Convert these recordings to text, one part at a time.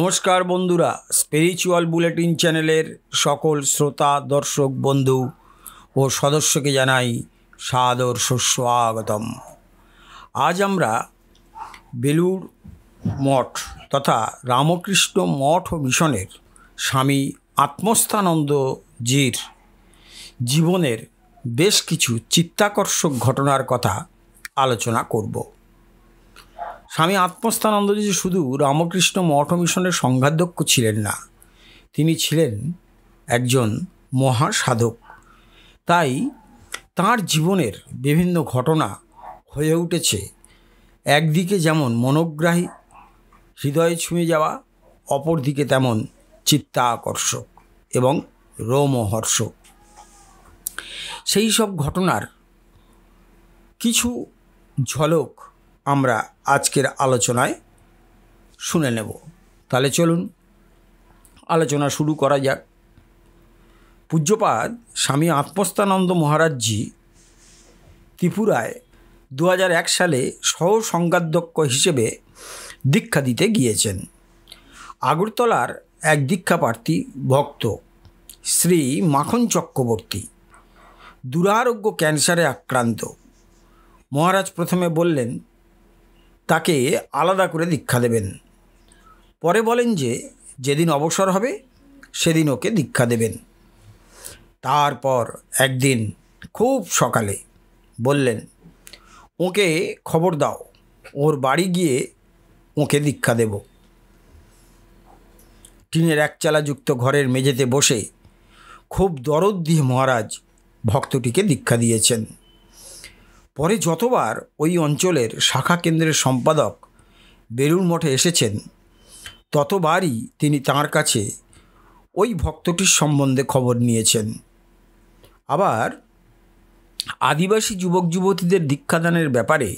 নমস্কার বন্ধুরা spiritual bulletin চ্যানেলের সকল শ্রোতা দর্শক বন্ধু ও সদস্যকে জানাই সাদর সুস্বাগতম আজ আমরা বেলুর মঠ তথা রামকৃষ্ণ মঠ ও মিশনের স্বামী আত্মস্থানন্দজির জীবনের বেশ কিছু চিত্তাকর্ষক ঘটনার কথা আলোচনা করব স্বামী আত্মস্থানন্দজি যে শুধু রামকৃষ্ণ মঠ মিশনের সংঘাধ্যক্ষ ছিলেন না তিনি ছিলেন একজন মহা সাধক তাই তার জীবনের বিভিন্ন ঘটনা হয়ে উঠেছে একদিকে যেমন মনোগ্রাহী হৃদয়ে ছুঁয়ে যাওয়া অপরদিকে তেমন চিত্তাকর্ষক এবং রোমহর্ষক সেই সব ঘটনার কিছু ঝলক আমরা আজকের আলোচনায় শুনে নেব তাহলে চলুন আলোচনা শুরু করা যাক পূজ্যপাদ স্বামী আত্মস্থানন্দ মহারাজজি ত্রিপুরায় দু সালে সহ সংঘাধ্যক্ষ হিসেবে দীক্ষা দিতে গিয়েছেন আগরতলার এক দীক্ষাপ্রার্থী ভক্ত শ্রী মাখন চক্রবর্তী দুরারোগ্য ক্যান্সারে আক্রান্ত মহারাজ প্রথমে বললেন তাকে আলাদা করে দীক্ষা দেবেন পরে বলেন যে যেদিন অবসর হবে সেদিন ওকে দীক্ষা দেবেন তারপর একদিন খুব সকালে বললেন ওকে খবর দাও ওর বাড়ি গিয়ে ওকে দীক্ষা দেব টিনের একচালাযুক্ত ঘরের মেঝেতে বসে খুব দরদ দিয়ে মহারাজ ভক্তটিকে দীক্ষা দিয়েছেন পরে যতবার ওই অঞ্চলের শাখা কেন্দ্রের সম্পাদক বেরুর মঠে এসেছেন ততবারই তিনি তাঁর কাছে ওই ভক্তটির সম্বন্ধে খবর নিয়েছেন আবার আদিবাসী যুবক যুবতীদের দীক্ষাদানের ব্যাপারে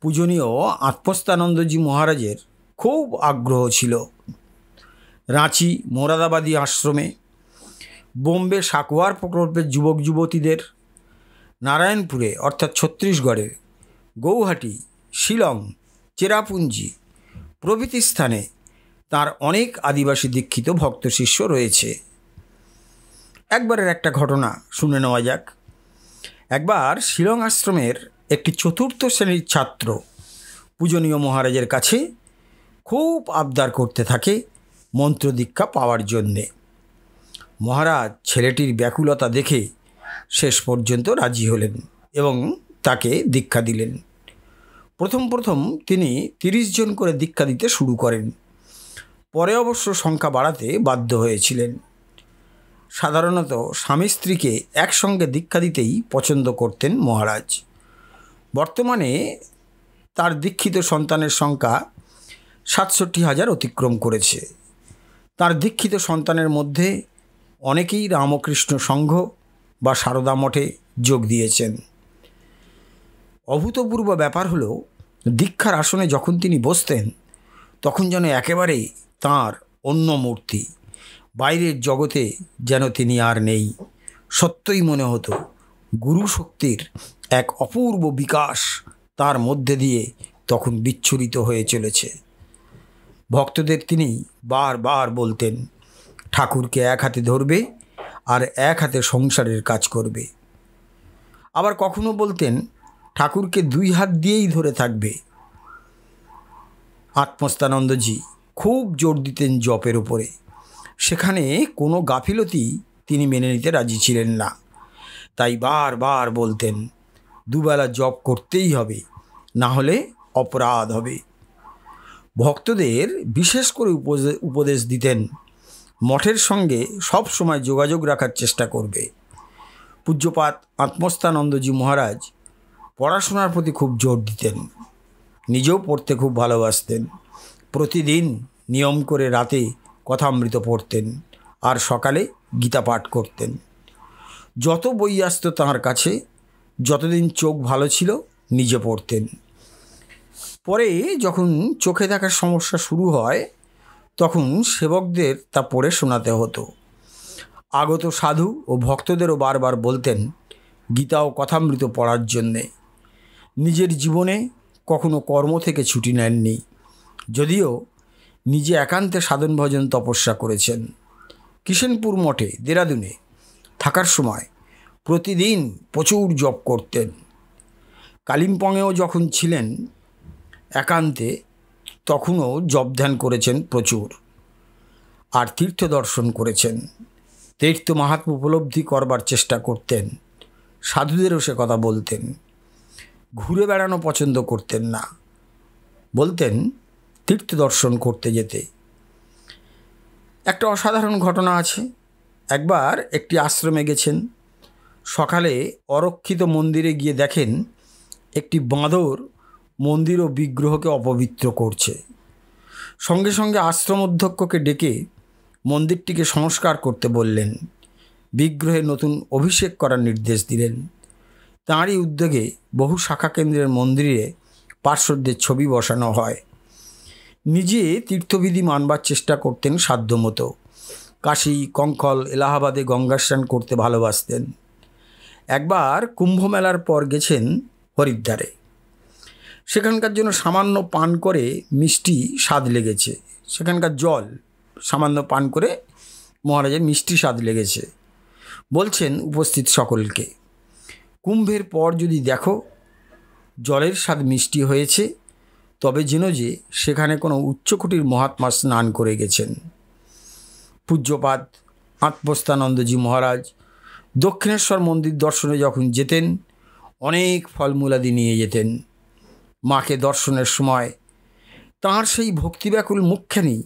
পূজনীয় আত্মস্থানন্দজি মহারাজের খুব আগ্রহ ছিল রাঁচি মোরাদাবাদী আশ্রমে বোম্বে সাকোয়ার প্রকল্পের যুবক যুবতীদের নারায়ণপুরে অর্থাৎ ছত্তিশগড়ে গৌহাটি শিলং চেরাপুঞ্জি প্রভৃতি স্থানে তার অনেক আদিবাসী দীক্ষিত ভক্ত শিষ্য রয়েছে একবারের একটা ঘটনা শুনে নেওয়া যাক একবার শিলং আশ্রমের একটি চতুর্থ শ্রেণীর ছাত্র পূজনীয় মহারাজের কাছে খুব আবদার করতে থাকে মন্ত্রদীক্ষা পাওয়ার জন্যে মহারাজ ছেলেটির ব্যাকুলতা দেখে শেষ পর্যন্ত রাজি হলেন এবং তাকে দীক্ষা দিলেন প্রথম প্রথম তিনি তিরিশ জন করে দীক্ষা দিতে শুরু করেন পরে অবশ্য সংখ্যা বাড়াতে বাধ্য হয়েছিলেন সাধারণত স্বামী স্ত্রীকে একসঙ্গে দীক্ষা দিতেই পছন্দ করতেন মহারাজ বর্তমানে তার দীক্ষিত সন্তানের সংখ্যা সাতষট্টি হাজার অতিক্রম করেছে তার দীক্ষিত সন্তানের মধ্যে অনেকেই রামকৃষ্ণ সংঘ বা সারদা মঠে যোগ দিয়েছেন অভূতপূর্ব ব্যাপার হলো দীক্ষার আসনে যখন তিনি বসতেন তখন যেন একেবারে তার অন্য মূর্তি বাইরের জগতে যেন তিনি আর নেই সত্যই মনে হতো গুরু শক্তির এক অপূর্ব বিকাশ তার মধ্যে দিয়ে তখন বিচ্ছুরিত হয়ে চলেছে ভক্তদের তিনি বারবার বলতেন ঠাকুরকে এক হাতে ধরবে আর এক হাতে সংসারের কাজ করবে আবার কখনো বলতেন ঠাকুরকে দুই হাত দিয়েই ধরে থাকবে আত্মস্থানন্দজি খুব জোর দিতেন জপের ওপরে সেখানে কোনো গাফিলতি তিনি মেনে নিতে রাজি ছিলেন না তাই বারবার বলতেন দুবেলা জপ করতেই হবে না হলে অপরাধ হবে ভক্তদের বিশেষ করে উপদেশ দিতেন মঠের সঙ্গে সব সময় যোগাযোগ রাখার চেষ্টা করবে পূজ্যপাত আত্মস্থানন্দজি মহারাজ পড়াশোনার প্রতি খুব জোর দিতেন নিজেও পড়তে খুব ভালোবাসতেন প্রতিদিন নিয়ম করে রাতে কথামৃত পড়তেন আর সকালে গীতা পাঠ করতেন যত বই আসত তাঁর কাছে যতদিন চোখ ভালো ছিল নিজে পড়তেন পরে যখন চোখে দেখার সমস্যা শুরু হয় তখন সেবকদের তা পড়ে শোনাতে হতো আগত সাধু ও ভক্তদেরও বারবার বলতেন গীতা ও কথামৃত পড়ার জন্যে নিজের জীবনে কখনো কর্ম থেকে ছুটি নেননি যদিও নিজে একান্তে সাধন ভজন তপস্যা করেছেন কিষেনপুর মঠে দেরাদুনে থাকার সময় প্রতিদিন প্রচুর জপ করতেন কালিম্পংয়েও যখন ছিলেন একান্তে তখনও জপ ধ্যান করেছেন প্রচুর আর তীর্থ দর্শন করেছেন তীর্থ মাহাত্ম উপলব্ধি করবার চেষ্টা করতেন সাধুদেরও সে কথা বলতেন ঘুরে বেড়ানো পছন্দ করতেন না বলতেন তীর্থ দর্শন করতে যেতে একটা অসাধারণ ঘটনা আছে একবার একটি আশ্রমে গেছেন সকালে অরক্ষিত মন্দিরে গিয়ে দেখেন একটি বাঁদর মন্দির ও বিগ্রহকে অপবিত্র করছে সঙ্গে সঙ্গে আশ্রম অধ্যক্ষকে ডেকে মন্দিরটিকে সংস্কার করতে বললেন বিগ্রহে নতুন অভিষেক করার নির্দেশ দিলেন তাঁরই উদ্যোগে বহু শাখা কেন্দ্রের মন্দিরে পার্শ্বদের ছবি বসানো হয় নিজে তীর্থবিধি মানবার চেষ্টা করতেন সাধ্যমতো কাশি কঙ্কল এলাহাবাদে গঙ্গাস্নান করতে ভালোবাসতেন একবার কুম্ভমেলার পর গেছেন হরিদ্বারে সেখানকার জন্য সামান্য পান করে মিষ্টি স্বাদ লেগেছে সেখানকার জল সামান্য পান করে মহারাজের মিষ্টি স্বাদ লেগেছে বলছেন উপস্থিত সকলকে কুম্ভের পর যদি দেখো জলের স্বাদ মিষ্টি হয়েছে তবে যেন যে সেখানে কোনো উচ্চকোটির মহাত্মা স্নান করে গেছেন পূজ্যপাত আত্মস্থানন্দজি মহারাজ দক্ষিণেশ্বর মন্দির দর্শনে যখন যেতেন অনেক ফলমূলাদি নিয়ে যেতেন মাকে দর্শনের সময় তাঁর সেই ভক্তিব্যাকুল মুখখানি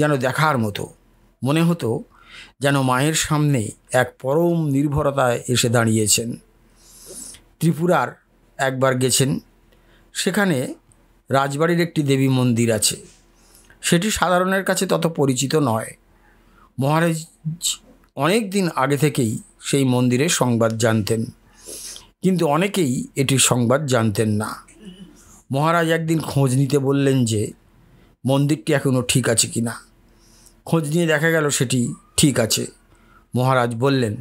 যেন দেখার মতো মনে হতো যেন মায়ের সামনে এক পরম নির্ভরতায় এসে দাঁড়িয়েছেন ত্রিপুরার একবার গেছেন সেখানে রাজবাড়ির একটি দেবী মন্দির আছে সেটি সাধারণের কাছে তত পরিচিত নয় মহারাজ অনেক দিন আগে থেকেই সেই মন্দিরের সংবাদ জানতেন কিন্তু অনেকেই এটির সংবাদ জানতেন না মহারাজ একদিন খোঁজ নিতে বললেন যে মন্দিরটি এখনও ঠিক আছে কি না খোঁজ নিয়ে দেখা গেল সেটি ঠিক আছে মহারাজ বললেন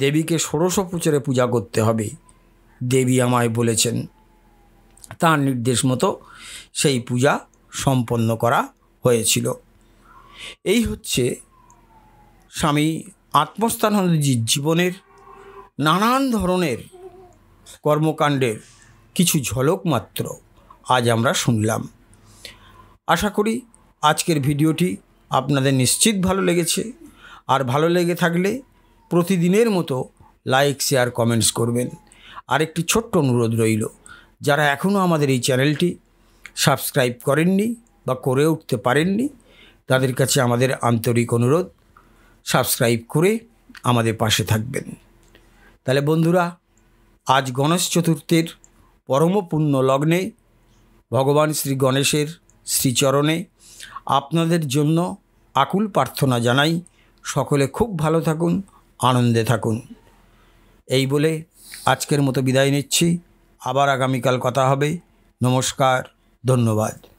দেবীকে ষোড়শ পুচরে পূজা করতে হবে দেবী আমায় বলেছেন তার নির্দেশ মতো সেই পূজা সম্পন্ন করা হয়েছিল এই হচ্ছে স্বামী আত্মস্থানন্দজির জীবনের নানান ধরনের কর্মকাণ্ডের কিছু ঝলক মাত্র আজ আমরা শুনলাম আশা করি আজকের ভিডিওটি আপনাদের নিশ্চিত ভালো লেগেছে আর ভালো লেগে থাকলে প্রতিদিনের মতো লাইক শেয়ার কমেন্টস করবেন আর একটি ছোট্ট অনুরোধ রইল যারা এখনও আমাদের এই চ্যানেলটি সাবস্ক্রাইব করেননি বা করে উঠতে পারেননি তাদের কাছে আমাদের আন্তরিক অনুরোধ সাবস্ক্রাইব করে আমাদের পাশে থাকবেন তাহলে বন্ধুরা আজ গণেশ চতুর্থীর পরমপূর্ণ লগ্নে ভগবান শ্রী গণেশের শ্রীচরণে আপনাদের জন্য আকুল প্রার্থনা জানাই সকলে খুব ভালো থাকুন আনন্দে থাকুন এই বলে আজকের মতো বিদায় নিচ্ছি আবার আগামীকাল কথা হবে নমস্কার ধন্যবাদ